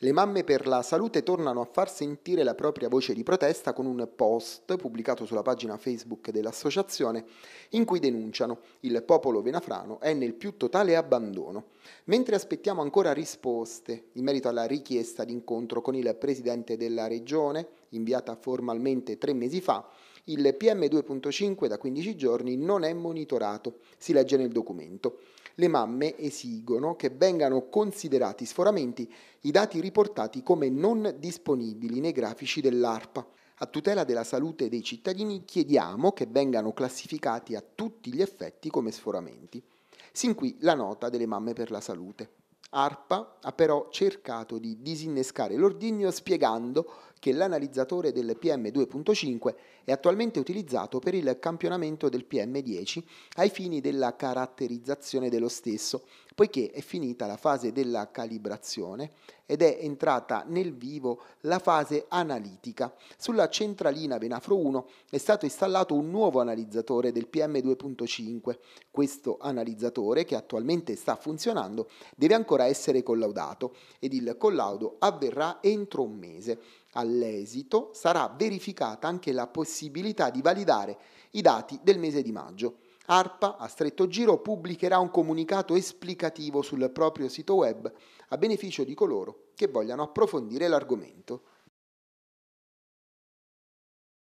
Le mamme per la salute tornano a far sentire la propria voce di protesta con un post pubblicato sulla pagina Facebook dell'associazione in cui denunciano il popolo venafrano è nel più totale abbandono. Mentre aspettiamo ancora risposte in merito alla richiesta di incontro con il Presidente della Regione, inviata formalmente tre mesi fa, il PM2.5 da 15 giorni non è monitorato, si legge nel documento. Le mamme esigono che vengano considerati sforamenti i dati riportati come non disponibili nei grafici dell'ARPA. A tutela della salute dei cittadini chiediamo che vengano classificati a tutti gli effetti come sforamenti. Sin qui la nota delle mamme per la salute. ARPA ha però cercato di disinnescare l'ordigno spiegando che l'analizzatore del PM2.5 è attualmente utilizzato per il campionamento del PM10 ai fini della caratterizzazione dello stesso, poiché è finita la fase della calibrazione ed è entrata nel vivo la fase analitica. Sulla centralina Venafro 1 è stato installato un nuovo analizzatore del PM2.5. Questo analizzatore, che attualmente sta funzionando, deve ancora ancora essere collaudato ed il collaudo avverrà entro un mese. All'esito sarà verificata anche la possibilità di validare i dati del mese di maggio. ARPA a stretto giro pubblicherà un comunicato esplicativo sul proprio sito web a beneficio di coloro che vogliano approfondire l'argomento.